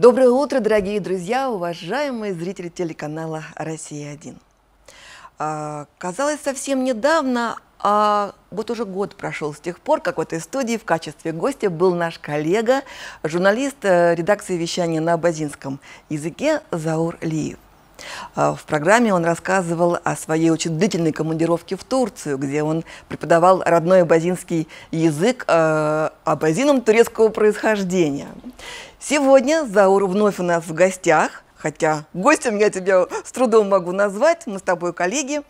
Доброе утро, дорогие друзья, уважаемые зрители телеканала «Россия-1». А, казалось, совсем недавно, а вот уже год прошел с тех пор, как в этой студии в качестве гостя был наш коллега, журналист э, редакции вещания на абазинском языке Заур Лиев. А, в программе он рассказывал о своей очень длительной командировке в Турцию, где он преподавал родной абазинский язык э, абазинам турецкого происхождения. Сегодня Заур вновь у нас в гостях, хотя гостем я тебя с трудом могу назвать, мы с тобой коллеги.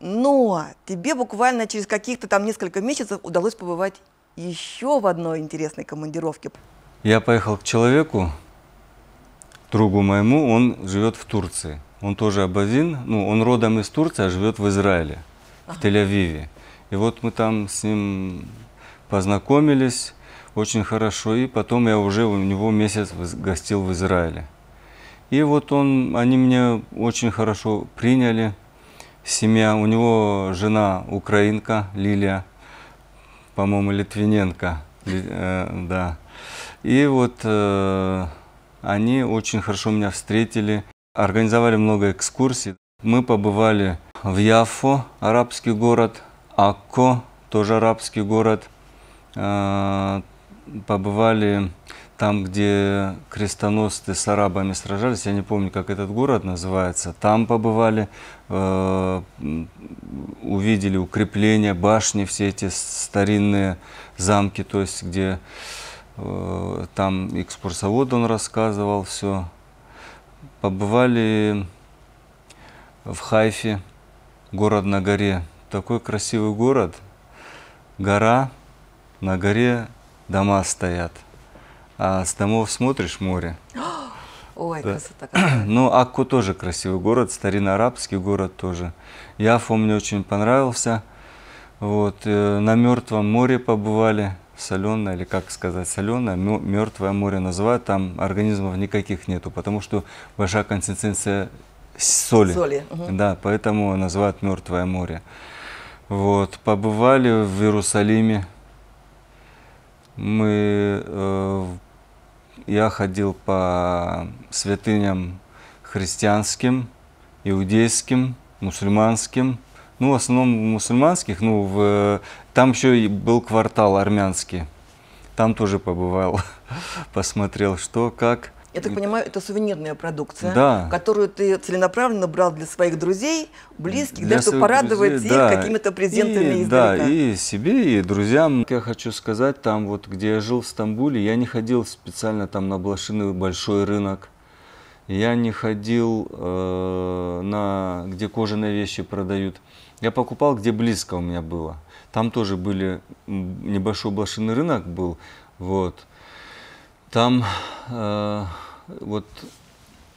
Но тебе буквально через каких-то там несколько месяцев удалось побывать еще в одной интересной командировке. Я поехал к человеку, другу моему, он живет в Турции. Он тоже абазин, ну, он родом из Турции, а живет в Израиле, ага. в Тель-Авиве. И вот мы там с ним познакомились, очень хорошо. И потом я уже у него месяц гостил в Израиле. И вот он, они меня очень хорошо приняли. Семья, у него жена украинка Лилия, по-моему, Литвиненко, э, да. И вот э, они очень хорошо меня встретили, организовали много экскурсий. Мы побывали в Яфо, арабский город, Акко, тоже арабский город, э, побывали там, где крестоносцы с арабами сражались, я не помню, как этот город называется, там побывали, э, увидели укрепления, башни, все эти старинные замки, то есть где э, там экскурсовод он рассказывал все. Побывали в Хайфе, город на горе, такой красивый город, гора, на горе дома стоят. А с домов смотришь море. Ой, да. красота какая. Ну, Акку тоже красивый город, старинно-арабский город тоже. Яфу мне очень понравился. Вот, э, на Мертвом море побывали, соленое, или как сказать, соленое, Мертвое море называют, там организмов никаких нету, потому что большая консистенция соли. соли. Угу. Да, поэтому называют Мертвое море. Вот, побывали в Иерусалиме, мы, э, я ходил по святыням христианским, иудейским, мусульманским. Ну, в основном мусульманских, ну, в, там еще и был квартал армянский. Там тоже побывал, посмотрел, что, как. Я так понимаю, это сувенирная продукция, да. которую ты целенаправленно брал для своих друзей, близких, для да, чтобы порадовать друзей, их да. какими-то презентами и, издалека. Да, и себе, и друзьям. Я хочу сказать, там вот, где я жил в Стамбуле, я не ходил специально там на блошиный большой рынок. Я не ходил э, на, где кожаные вещи продают. Я покупал, где близко у меня было. Там тоже были, небольшой блошиный рынок был, вот. Там э, вот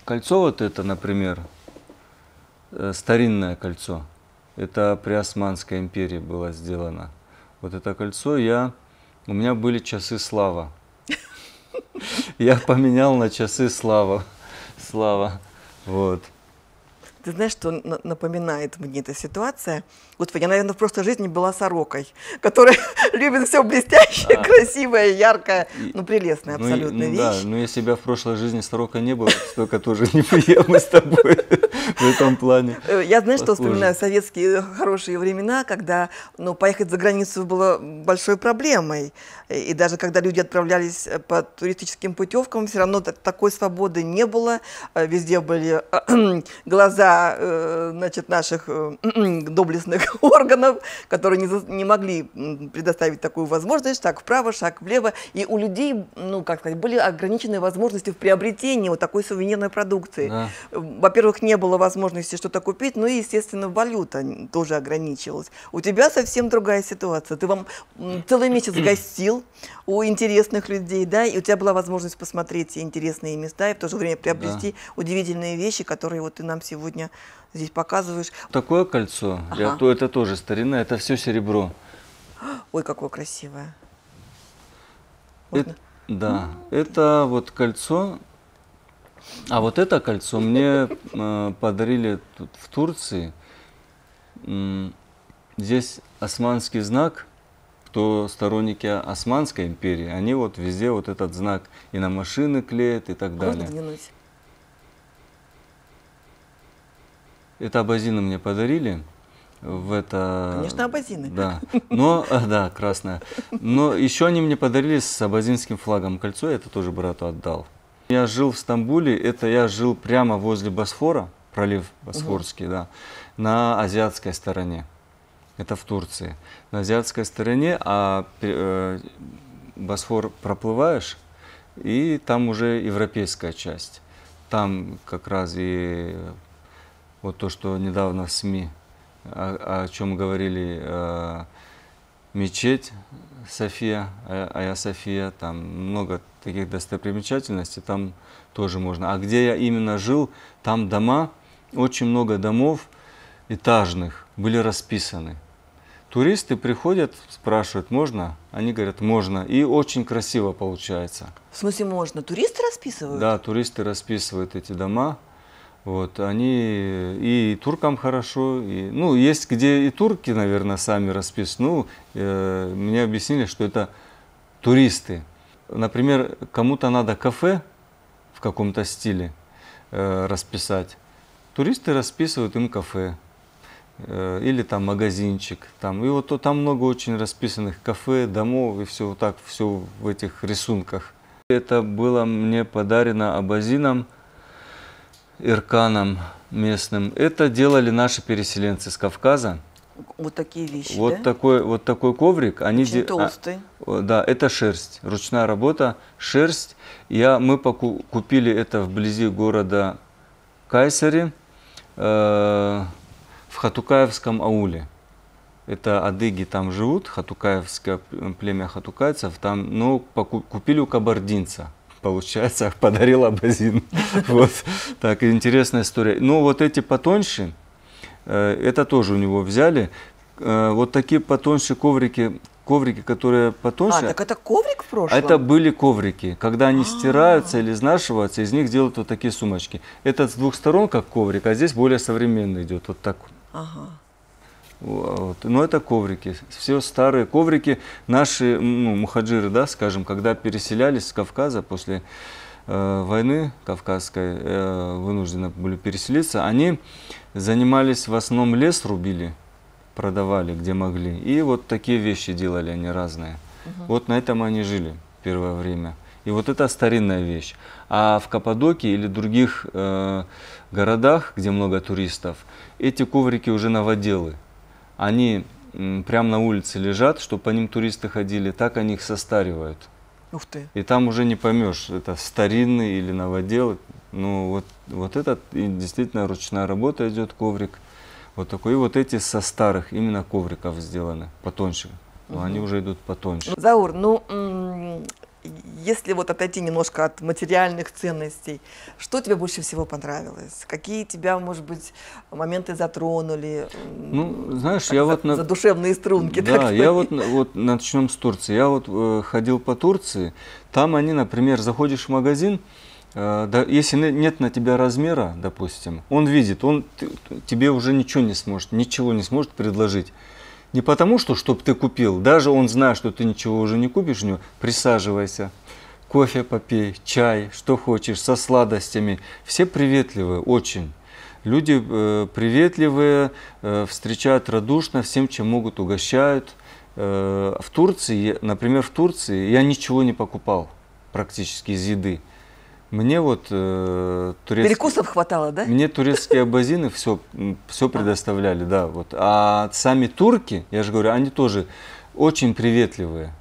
кольцо вот это, например, э, старинное кольцо, это при Османской империи было сделано. Вот это кольцо я, у меня были часы слава. Я поменял на часы слава. Слава. Вот. Ты знаешь, что напоминает мне эта ситуация? Господи, я, наверное, в прошлой жизни была сорокой, которая любит все блестящее, а, красивое, яркое, ну, прелестная ну, абсолютно ну, вещь. Да, ну, но если бы в прошлой жизни Сорока не была, столько тоже не приемы с тобой в этом плане. Э, я, знаешь, что вспоминаю? Советские э, хорошие времена, когда ну, поехать за границу было большой проблемой. И даже когда люди отправлялись э, по туристическим путевкам, все равно такой свободы не было. Везде были глаза значит, наших доблестных разных органов, которые не, не могли предоставить такую возможность, шаг вправо, шаг влево. И у людей, ну, как сказать, были ограничены возможности в приобретении вот такой сувенирной продукции. Да. Во-первых, не было возможности что-то купить, ну и, естественно, валюта тоже ограничивалась. У тебя совсем другая ситуация. Ты вам целый месяц гостил у интересных людей, да, и у тебя была возможность посмотреть интересные места и в то же время приобрести да. удивительные вещи, которые вот ты нам сегодня здесь показываешь. Такое кольцо, ага. я, это тоже старина, это все серебро. Ой, какое красивое. Это, да, это вот кольцо. А вот это кольцо мне э, подарили тут, в Турции. Здесь османский знак, кто сторонники Османской империи, они вот везде вот этот знак и на машины клеят и так Можно далее. Взглянуть? Это абазины мне подарили в это... Конечно, абазины. Да, но, э, да, красная. Но еще они мне подарили с абазинским флагом кольцо, я это тоже брату отдал. Я жил в Стамбуле, это я жил прямо возле Босфора, пролив Босфорский, угу. да, на азиатской стороне. Это в Турции. На азиатской стороне, а э, Босфор проплываешь, и там уже европейская часть. Там как раз и вот то, что недавно в СМИ, а, а о, о чем говорили э, мечеть София, Ая а София, там много таких достопримечательностей, там тоже можно. А где я именно жил, там дома, очень много домов этажных были расписаны. Туристы приходят, спрашивают, можно? Они говорят, можно. И очень красиво получается. В смысле можно? Туристы расписывают? Да, туристы расписывают эти дома. Вот, они и туркам хорошо, и, ну, есть где и турки, наверное, сами расписаны. Ну, э, мне объяснили, что это туристы. Например, кому-то надо кафе в каком-то стиле э, расписать. Туристы расписывают им кафе э, или там магазинчик. Там. И вот то, там много очень расписанных кафе, домов и все вот так, все в этих рисунках. Это было мне подарено абазином – ирканам местным. Это делали наши переселенцы с Кавказа. Вот такие вещи, вот да? Такой, вот такой коврик. Они Очень де... А, толстый. А, да, это шерсть, ручная работа, шерсть. Я, мы поку... купили это вблизи города Кайсари, э, в Хатукаевском ауле. Это адыги там живут, хатукаевское племя хатукайцев. Там, ну, покуп... купили у кабардинца получается, подарил абазин. Вот. Так, интересная история. Ну, вот эти потоньше, э, это тоже у него взяли. Э, вот такие потоньше коврики, коврики, которые потоньше. А, так это коврик в прошлом? А это были коврики. Когда они а. стираются или изнашиваются, из них делают вот такие сумочки. Этот с двух сторон как коврик, а здесь более современный идет, вот так. Ага. Вот. Но ну, это коврики, все старые коврики. Наши ну, мухаджиры, да, скажем, когда переселялись с Кавказа после э, войны кавказской, э, вынуждены были переселиться, они занимались в основном лес рубили, продавали где могли. И вот такие вещи делали они разные. Угу. Вот на этом они жили первое время. И вот это старинная вещь. А в Каппадокии или других э, городах, где много туристов, эти коврики уже новоделы они прямо на улице лежат, чтобы по ним туристы ходили, так они их состаривают. Ух ты. И там уже не поймешь, это старинный или новодел. Ну, вот, вот этот, и действительно ручная работа идет, коврик. Вот такой. И вот эти со старых именно ковриков сделаны, потоньше. Но угу. они уже идут потоньше. Заур, ну если вот отойти немножко от материальных ценностей, что тебе больше всего понравилось? Какие тебя, может быть, моменты затронули? Ну, знаешь, так, я за, вот... На... За душевные струнки. Да, так я вот, вот начнем с Турции. Я вот э, ходил по Турции, там они, например, заходишь в магазин, э, да, если нет на тебя размера, допустим, он видит, он тебе уже ничего не сможет, ничего не сможет предложить. Не потому, что чтобы ты купил, даже он знает, что ты ничего уже не купишь у него, присаживайся, кофе попей, чай, что хочешь, со сладостями. Все приветливые, очень. Люди э, приветливые, э, встречают радушно, всем, чем могут, угощают. Э, в Турции, например, в Турции я ничего не покупал практически из еды. Мне вот э, турецкие... Перекусов хватало, да? Мне турецкие абазины все, все предоставляли, да. Вот. А сами турки, я же говорю, они тоже очень приветливые.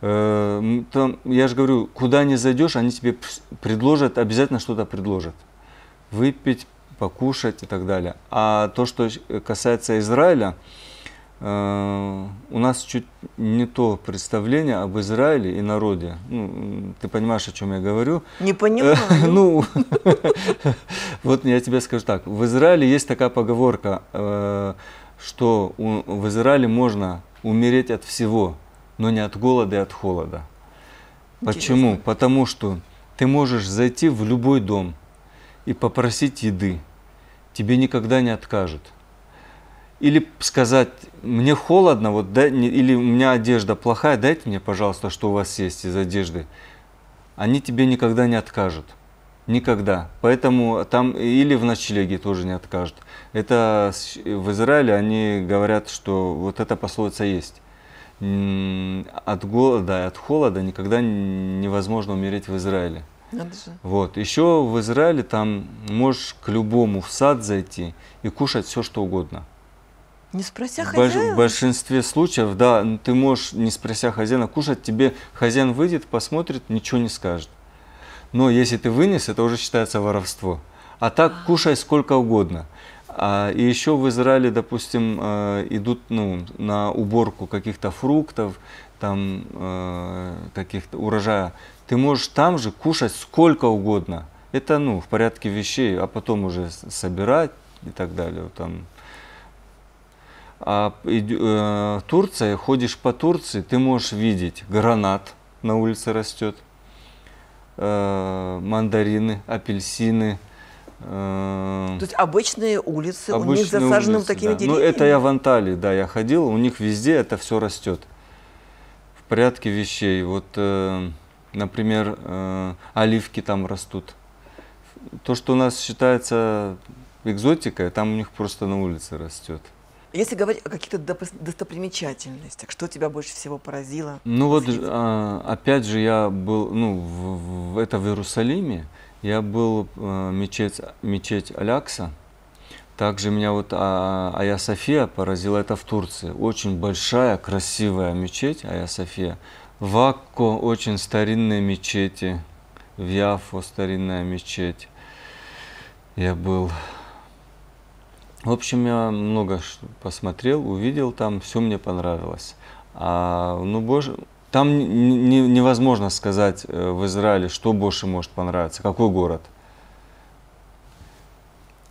Э, там, я же говорю, куда не зайдешь, они тебе предложат, обязательно что-то предложат. Выпить, покушать и так далее. А то, что э, касается Израиля, э, Э, у нас чуть не то представление об Израиле и народе. Ну, ты понимаешь, о чем я говорю? Не понимаю. Ну, вот я тебе скажу так. В Израиле есть такая поговорка, э, что в Израиле можно умереть от всего, но не от голода и от холода. Почему? Потому что ты можешь зайти в любой дом и попросить еды. Тебе никогда не откажут или сказать, мне холодно, вот, дай, или у меня одежда плохая, дайте мне, пожалуйста, что у вас есть из одежды. Они тебе никогда не откажут. Никогда. Поэтому там или в ночлеге тоже не откажут. Это в Израиле они говорят, что вот эта пословица есть. От голода и от холода никогда невозможно умереть в Израиле. Надо же. Вот. Еще в Израиле там можешь к любому в сад зайти и кушать все, что угодно. Не спрося хозяина? В большинстве случаев, да, ты можешь, не спрося хозяина, кушать тебе. Хозяин выйдет, посмотрит, ничего не скажет. Но если ты вынес, это уже считается воровство. А так а. кушай сколько угодно. А, и еще в Израиле, допустим, э, идут ну, на уборку каких-то фруктов, там э, каких-то урожая. Ты можешь там же кушать сколько угодно. Это ну, в порядке вещей, а потом уже собирать и так далее. Там а, э, Турция, ходишь по Турции, ты можешь видеть гранат на улице растет, э, мандарины, апельсины. Э, То есть обычные улицы обычные у них засажены улицы, такими да. Ну, деревьями? Ну, это я в Анталии, да, я ходил, у них везде это все растет. В порядке вещей. Вот, э, например, э, оливки там растут. То, что у нас считается экзотикой, там у них просто на улице растет. Если говорить о каких-то достопримечательностях, что тебя больше всего поразило? Ну вот, а, опять же, я был, ну, в, в, это в Иерусалиме, я был э, мечеть, мечеть Алякса, также меня вот а, Ая София поразила, это в Турции. Очень большая, красивая мечеть Ая София. В Акко очень старинные мечети, в Яфо старинная мечеть. Я был в общем, я много посмотрел, увидел там, все мне понравилось. А, ну, боже, там не, невозможно сказать э, в Израиле, что больше может понравиться, какой город.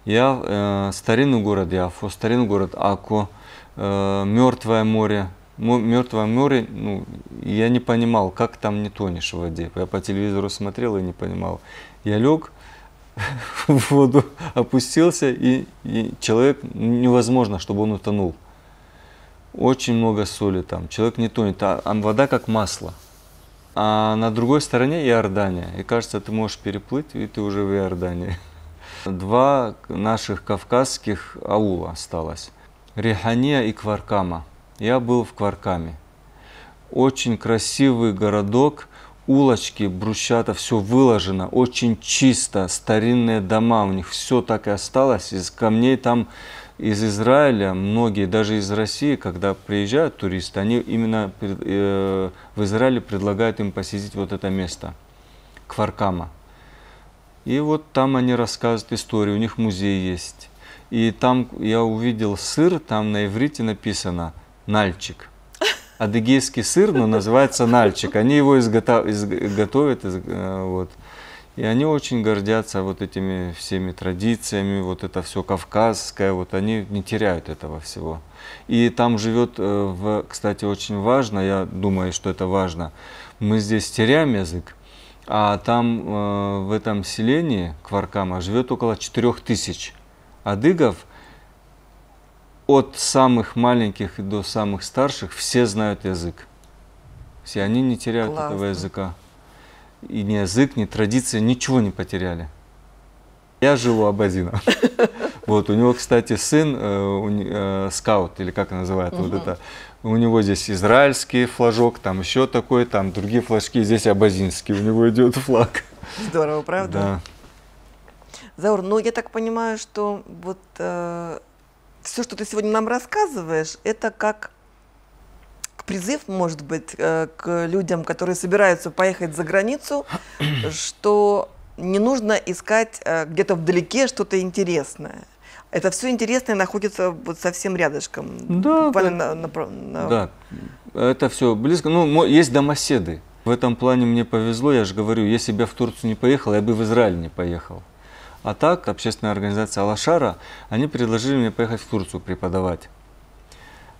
Я э, старинный город Яфу, старинный город Ако, э, Мертвое море. Мертвое море, ну, я не понимал, как там не тонешь в воде. Я по телевизору смотрел и не понимал. Я лег, в воду опустился, и, и человек ну, невозможно, чтобы он утонул. Очень много соли там. Человек не тонет, а, а вода как масло. А на другой стороне Иордания. И кажется, ты можешь переплыть, и ты уже в Иордании. Два наших кавказских аула осталось. Рихания и Кваркама. Я был в Кваркаме. Очень красивый городок – улочки, брусчата, все выложено, очень чисто, старинные дома у них, все так и осталось. Из камней там, из Израиля, многие, даже из России, когда приезжают туристы, они именно э, в Израиле предлагают им посетить вот это место, Кваркама. И вот там они рассказывают историю, у них музей есть. И там я увидел сыр, там на иврите написано «нальчик» адыгейский сыр, но называется нальчик. Они его изготов... изготовят, из... Э, вот. И они очень гордятся вот этими всеми традициями, вот это все кавказское, вот они не теряют этого всего. И там живет, э, в, кстати, очень важно, я думаю, что это важно, мы здесь теряем язык, а там э, в этом селении Кваркама живет около 4000 адыгов, от самых маленьких до самых старших все знают язык. Все они не теряют Классно. этого языка. И ни язык, ни традиция, ничего не потеряли. Я живу абазином. Вот, у него, кстати, сын, э, э, скаут, или как называют угу. вот это. У него здесь израильский флажок, там еще такой, там другие флажки, здесь абазинский, у него идет флаг. Здорово, правда? Да. Заур, ну я так понимаю, что вот э, все, что ты сегодня нам рассказываешь, это как призыв, может быть, э, к людям, которые собираются поехать за границу, что не нужно искать э, где-то вдалеке что-то интересное. Это все интересное находится вот совсем рядышком. Да, буквально это, на, на, на... да, это все близко. Ну, есть домоседы. В этом плане мне повезло, я же говорю, если бы я в Турцию не поехал, я бы в Израиль не поехал. А так, общественная организация «Алашара», они предложили мне поехать в Турцию преподавать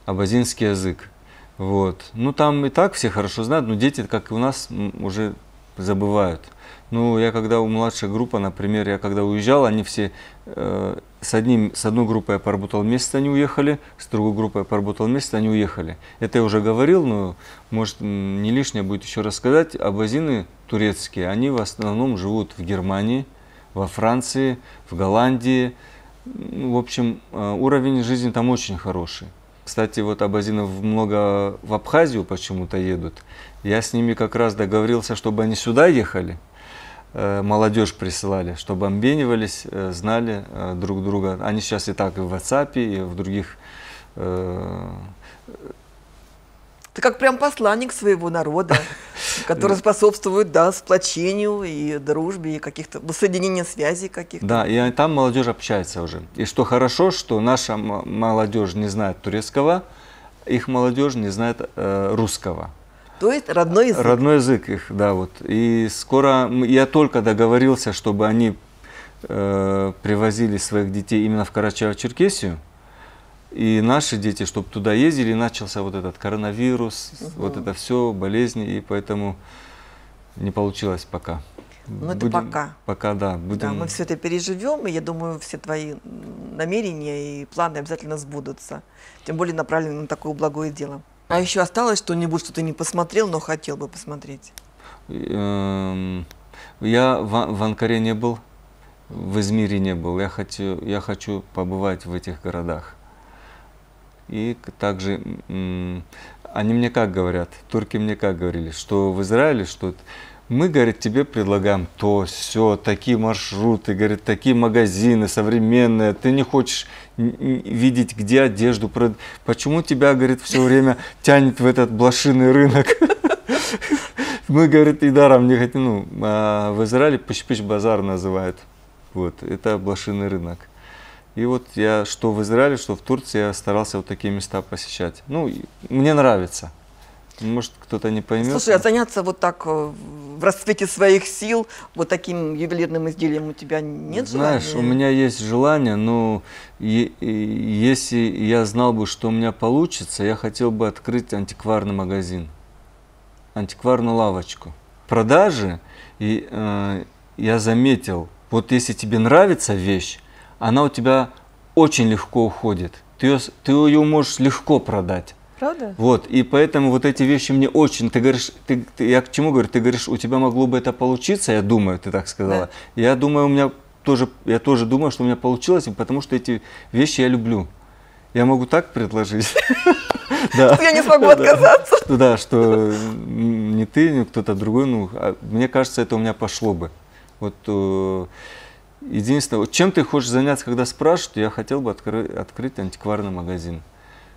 абазинский язык. Вот. Ну, там и так все хорошо знают, но дети, как и у нас, уже забывают. Ну, я когда у младшей группы, например, я когда уезжал, они все э, с, одним, с одной группой я поработал месяц, они уехали, с другой группой я поработал месяц, они уехали. Это я уже говорил, но, может, не лишнее будет еще рассказать. Абазины турецкие, они в основном живут в Германии – во Франции, в Голландии. Ну, в общем, э, уровень жизни там очень хороший. Кстати, вот абазинов много в Абхазию почему-то едут. Я с ними как раз договорился, чтобы они сюда ехали, э, молодежь присылали, чтобы обменивались, э, знали друг друга. Они сейчас и так и в WhatsApp, и в других ты как прям посланник своего народа, который способствует, да, сплочению и дружбе, и каких-то воссоединения ну, связей каких-то. Да, и там молодежь общается уже. И что хорошо, что наша молодежь не знает турецкого, их молодежь не знает э, русского. То есть родной язык. Родной язык их, да, вот. И скоро я только договорился, чтобы они э, привозили своих детей именно в Карачаево-Черкесию и наши дети, чтобы туда ездили, начался вот этот коронавирус, угу. вот это все, болезни, и поэтому не получилось пока. Ну, это пока. Пока, да. Будем... Да, мы все это переживем, и я думаю, все твои намерения и планы обязательно сбудутся. Тем более направлены на такое благое дело. А еще осталось что-нибудь, что ты не посмотрел, но хотел бы посмотреть? Эм, я в Анкаре не был, в Измире не был. Я хочу, я хочу побывать в этих городах. И также они мне как говорят, турки мне как говорили, что в Израиле, что мы, говорит, тебе предлагаем то, все, такие маршруты, говорит, такие магазины современные, ты не хочешь видеть, где одежду, прод... почему тебя, говорит, все время тянет в этот блошиный рынок? Мы, говорит, и даром не хотим, ну, а в Израиле пыщ-пыщ базар называют, вот, это блошиный рынок. И вот я что в Израиле, что в Турции я старался вот такие места посещать. Ну, мне нравится. Может, кто-то не поймет. Слушай, а заняться вот так э, в расцвете своих сил, вот таким ювелирным изделием у тебя нет Знаешь, желания? Знаешь, у меня есть желание, но если я знал бы, что у меня получится, я хотел бы открыть антикварный магазин, антикварную лавочку. Продажи, и э, я заметил, вот если тебе нравится вещь, она у тебя очень легко уходит. Ты ее, ты ее можешь легко продать. Правда? Вот, и поэтому вот эти вещи мне очень... Ты говоришь, ты, ты, я к чему говорю? Ты говоришь, у тебя могло бы это получиться, я думаю, ты так сказала. Да. Я думаю, у меня тоже, я тоже думаю, что у меня получилось, потому что эти вещи я люблю. Я могу так предложить? Я не смогу отказаться. Да, что не ты, не кто-то другой, ну, а мне кажется, это у меня пошло бы. Вот э, Единственное, вот чем ты хочешь заняться, когда спрашивают, я хотел бы откры- открыть антикварный магазин.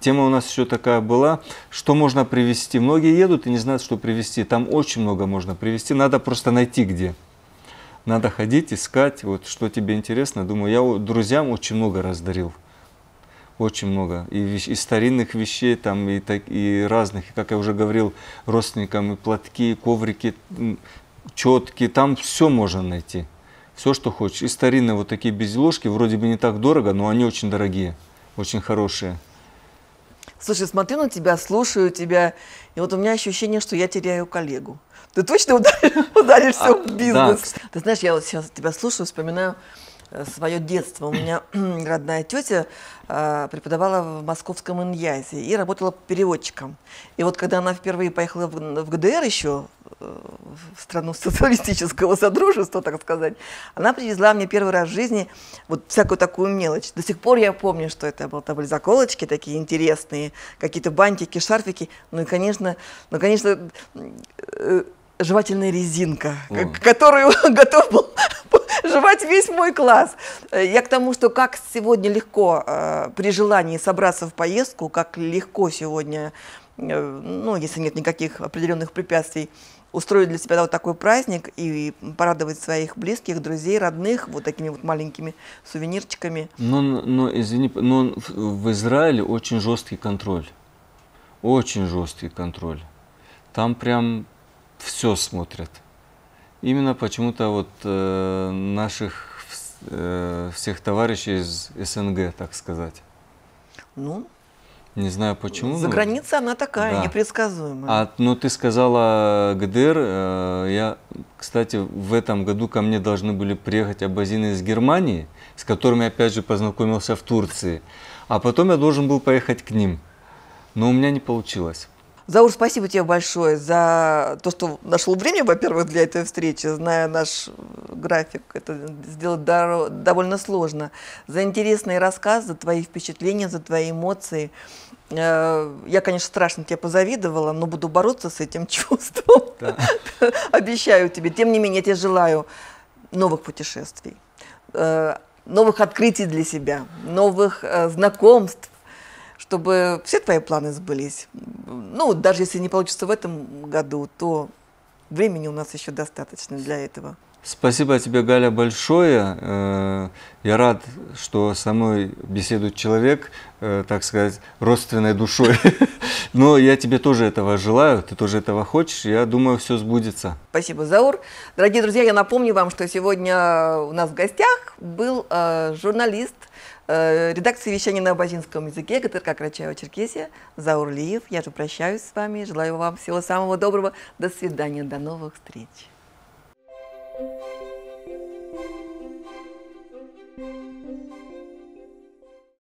Тема у нас еще такая была, что можно привезти. Многие едут и не знают, что привезти. Там очень много можно привезти, надо просто найти где. Надо ходить, искать, вот что тебе интересно. Думаю, я друзьям очень много раздарил. Очень много. И, вещ, и старинных вещей, там, и, так, и разных. И, как я уже говорил, родственникам и платки, и коврики, четки. Там все можно найти все, что хочешь. И старинные вот такие безделушки, вроде бы не так дорого, но они очень дорогие, очень хорошие. Слушай, смотрю на тебя, слушаю тебя, и вот у меня ощущение, что я теряю коллегу. Ты точно ударишь, ударишься а, в бизнес? Да. Ты знаешь, я вот сейчас тебя слушаю, вспоминаю свое детство. У меня родная тетя а, преподавала в московском Иньязе и работала переводчиком. И вот когда она впервые поехала в ГДР еще, э, в страну социалистического содружества, так сказать, она привезла мне первый раз в жизни вот всякую такую мелочь. До сих пор я помню, что это было, там были заколочки такие интересные, какие-то бантики, шарфики. Ну и, конечно, ну, конечно, э, жевательная резинка, mm. которую готов был жевать весь мой класс. Я к тому, что как сегодня легко э, при желании собраться в поездку, как легко сегодня, э, ну, если нет никаких определенных препятствий, устроить для себя вот такой праздник и порадовать своих близких, друзей, родных вот такими вот маленькими сувенирчиками. Но, ну, но ну, извини, но ну, в Израиле очень жесткий контроль. Очень жесткий контроль. Там прям все смотрят. Именно почему-то вот э, наших э, всех товарищей из СНГ, так сказать. Ну, не знаю почему. За граница она такая, да. непредсказуемая. А, ну, ты сказала э, ГДР. Э, я, кстати, в этом году ко мне должны были приехать абазины из Германии, с которыми, опять же, познакомился в Турции. А потом я должен был поехать к ним. Но у меня не получилось. Заур, спасибо тебе большое за то, что нашел время, во-первых, для этой встречи. Зная наш график, это сделать довольно сложно. За интересные рассказы, за твои впечатления, за твои эмоции. Э, я, конечно, страшно тебе позавидовала, но буду бороться с этим чувством. Да. Обещаю тебе. Тем не менее, я тебе желаю новых путешествий, э, новых открытий для себя, новых э, знакомств, чтобы все твои планы сбылись. Ну, даже если не получится в этом году, то времени у нас еще достаточно для этого. Спасибо тебе, Галя, большое. Э, я рад, что со мной беседует человек, э, так сказать, родственной душой. Но я тебе тоже этого желаю, ты тоже этого хочешь. Я думаю, все сбудется. Спасибо, Заур. Дорогие друзья, я напомню вам, что сегодня у нас в гостях был э, журналист, Э, редакции вещания на абазинском языке который, ГТРК Карачаева-Черкесия, Заурлиев. Я же прощаюсь с вами, желаю вам всего самого доброго, до свидания, до новых встреч. Thank you.